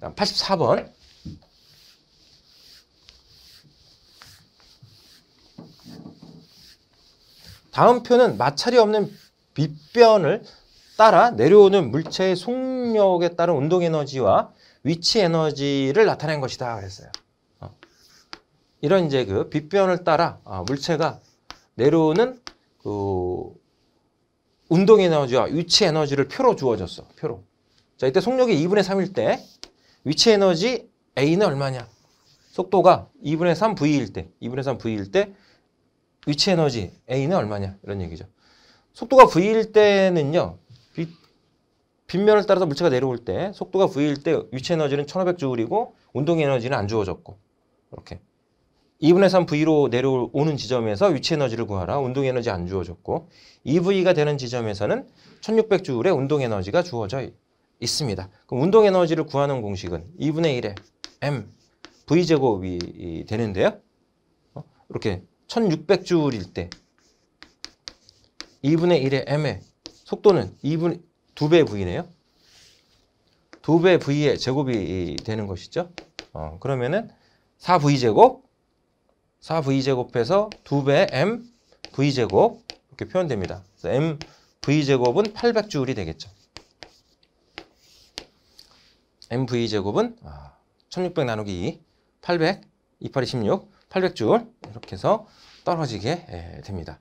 84번. 다음 표는 마찰이 없는 빛변을 따라 내려오는 물체의 속력에 따른 운동 에너지와 위치 에너지를 나타낸 것이다 그랬어요. 어. 이런 이제 그 빛변을 따라 아, 물체가 내려오는 그 운동 에너지와 위치 에너지를 표로 주어졌어. 표로. 자, 이때 속력이 2분의 3일 때 위치 에너지 A는 얼마냐? 속도가 2분의 3 V일 때, 2분의 3 V일 때 위치 에너지 A는 얼마냐? 이런 얘기죠. 속도가 V일 때는요. 빗면을 따라서 물체가 내려올 때 속도가 V일 때 위치 에너지는 1 5 0 0주울이고 운동 에너지는 안 주어졌고 이렇게 2분의 3 V로 내려오는 지점에서 위치 에너지를 구하라. 운동 에너지 안 주어졌고 2V가 되는 지점에서는 1 6 0 0주울의 운동 에너지가 주어져 있습니다. 그럼 운동 에너지를 구하는 공식은 2분의 1에 m v제곱이 되는데요. 어? 이렇게 1600줄일 때 2분의 1의 m의 속도는 2분, 2배 v네요. 2배 v의 제곱이 되는 것이죠. 어, 그러면은 4v제곱, 4v제곱해서 2배 m v제곱 이렇게 표현됩니다. m v제곱은 800줄이 되겠죠. MV제곱은 1600 아, 나누기 2, 800, 2 8 2 6 800줄 이렇게 해서 떨어지게 예, 됩니다.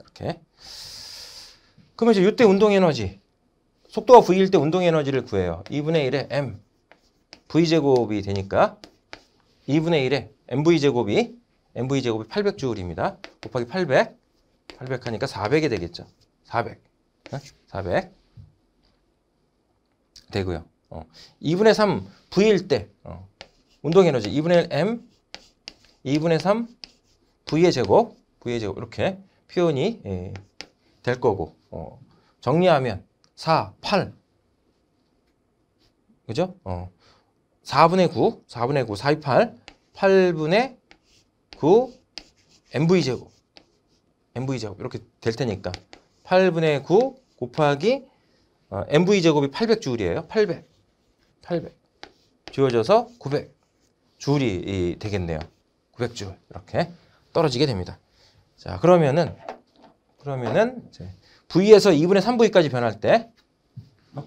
이렇게. 아, 그러면 이제 이때 운동에너지, 속도가 V일 때 운동에너지를 구해요. 2분의 1에 M, V제곱이 되니까 2분의 1에 MV제곱이, MV제곱이 800줄입니다. 곱하기 800, 800 하니까 400이 되겠죠. 400, 400 되고요. 어, 2분의 3 V일 때 어, 운동에너지 2분의 1 M 2분의 3 V의 제곱 V의 제곱 이렇게 표현이 예, 될 거고 어, 정리하면 4, 8 그죠? 어, 4분의 9, 4분의 9, 4, 2, 8 8분의 9 MV 제곱 MV 제곱 이렇게 될 테니까 8분의 9 곱하기 어, MV 제곱이 800줄이에요 800 800. 지워져서 900 줄이 되겠네요. 900줄 이렇게 떨어지게 됩니다. 자 그러면은 그러면은 이제 V에서 2분의 3V까지 변할 때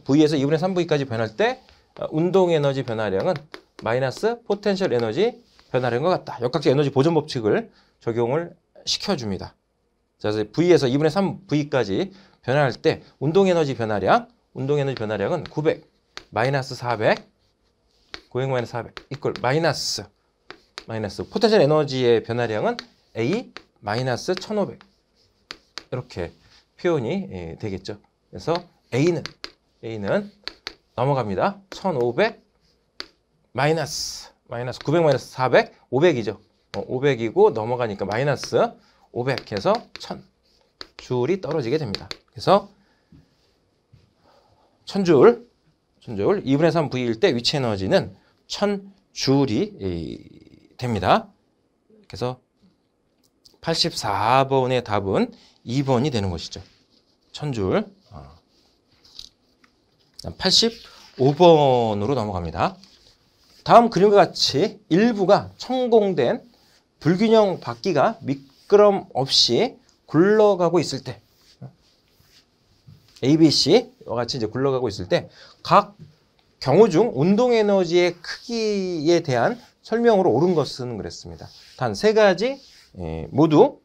V에서 2분의 3V까지 변할 때 어, 운동 에너지 변화량은 마이너스 포텐셜 에너지 변화량인것 같다. 역학적 에너지 보존 법칙을 적용을 시켜줍니다. 자, 그래서 V에서 2분의 3V까지 변화할 때 운동 에너지 변화량, 운동 에너지 변화량은 900 마이너스 400 고행 마이너스 400 이꼴 마이너스 마이너스 포텐셜 에너지의 변화량은 A 마이너스 1500 이렇게 표현이 예, 되겠죠. 그래서 A는 A는 넘어갑니다. 1500 마이너스 마이너스 900 마이너스 400 500이죠. 어, 500이고 넘어가니까 마이너스 500 해서 1000 줄이 떨어지게 됩니다. 그래서 1000줄 순조율 2분의 3 V일 때 위치 에너지는 1000줄이 됩니다. 그래서 84번의 답은 2번이 되는 것이죠. 1000줄. 85번으로 어. 넘어갑니다. 다음 그림과 같이 일부가 천공된 불균형 바퀴가 미끄럼 없이 굴러가고 있을 때 ABC와 같이 이제 굴러가고 있을 때 각 경우 중 운동 에너지의 크기에 대한 설명으로 옳은 것은 그랬습니다. 단 세 가지 예, 모두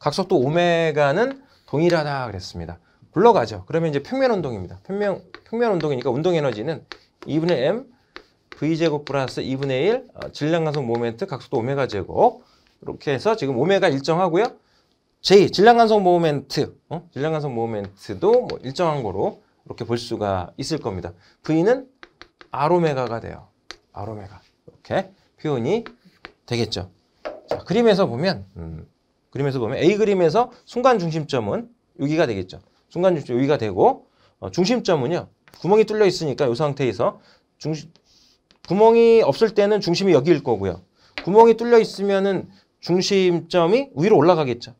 각속도 오메가는 동일하다 그랬습니다. 굴러가죠. 그러면 이제 평면 운동입니다. 평면 평면 운동이니까 운동 에너지는 2분의 m v제곱 플러스 2분의 1 어, 질량 감속 모멘트 각속도 오메가 제곱 이렇게 해서 지금 오메가 일정하고요. J, 질량간성 모멘트. 어? 질량간성 모멘트도 뭐 일정한 거로 이렇게 볼 수가 있을 겁니다. V는 아로메가가 돼요. 아로메가. 이렇게 표현이 되겠죠. 자, 그림에서 보면, 음, 그림에서 보면 A 그림에서 순간 중심점은 여기가 되겠죠. 순간 중심점 여기가 되고, 어, 중심점은요, 구멍이 뚫려 있으니까 이 상태에서 중심, 구멍이 없을 때는 중심이 여기일 거고요. 구멍이 뚫려 있으면은 중심점이 위로 올라가겠죠.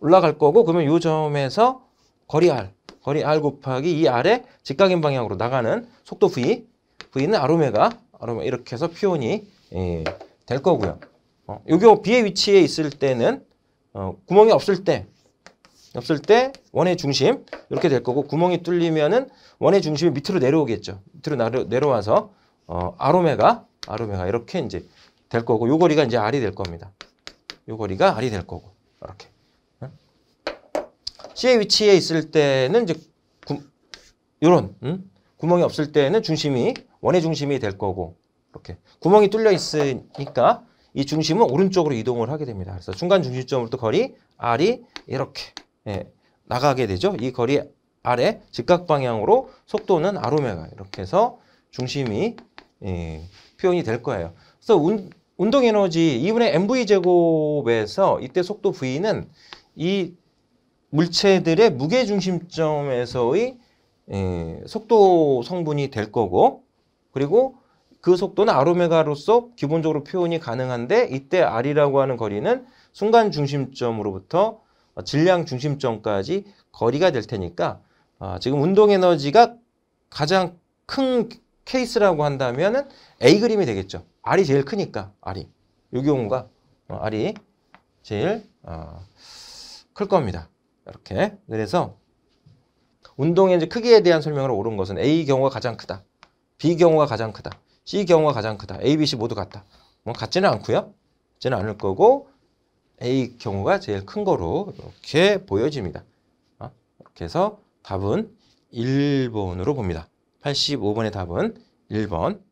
올라갈 거고 그러면 이 점에서 거리 R, 거리 R 곱하기 이 R의 직각인 방향으로 나가는 속도 V, V는 아로메가, 아로메 이렇게 해서 표현이 예, 될 거고요. 어, 요게 B의 위치에 있을 때는 어, 구멍이 없을 때 없을 때 원의 중심 이렇게 될 거고 구멍이 뚫리면은 원의 중심이 밑으로 내려오겠죠. 밑으로 나려, 내려와서 어, 아로메가 아로메가 이렇게 이제 될 거고 요 거리가 이제 R이 될 겁니다. 요 거리가 R이 될 거고 이렇게. C의 위치에 있을 때는 이제 구, 요런 음? 구멍이 없을 때는 중심이 원의 중심이 될 거고 이렇게 구멍이 뚫려 있으니까 이 중심은 오른쪽으로 이동을 하게 됩니다. 그래서 중간 중심점으로부터 거리 R이 이렇게 예, 나가게 되죠. 이 거리 R의 직각 방향으로 속도는 R오메가 이렇게 해서 중심이 예, 표현이 될 거예요. 그래서 운, 운동 에너지 2분의 mv 제곱에서 이때 속도 v는 이 물체들의 무게중심점에서의 예, 속도 성분이 될 거고 그리고 그 속도는 아로메가로서 기본적으로 표현이 가능한데 이때 R이라고 하는 거리는 순간 중심점으로부터 질량 중심점까지 거리가 될 테니까 아, 지금 운동 에너지가 가장 큰 케이스라고 한다면 A 그림이 되겠죠. R이 제일 크니까 R이 요 경우가 어, R이 제일 어, 클 겁니다. 이렇게. 그래서 운동의 이제 크기에 대한 설명으로 옳은 것은 A 경우가 가장 크다. B 경우가 가장 크다. C 경우가 가장 크다. A, B, C 모두 같다. 뭐 같지는 않고요. 같지는 않을 거고 A 경우가 제일 큰 거로 이렇게 보여집니다. 어? 이렇게 해서 답은 1번으로 봅니다. 85번의 답은 1번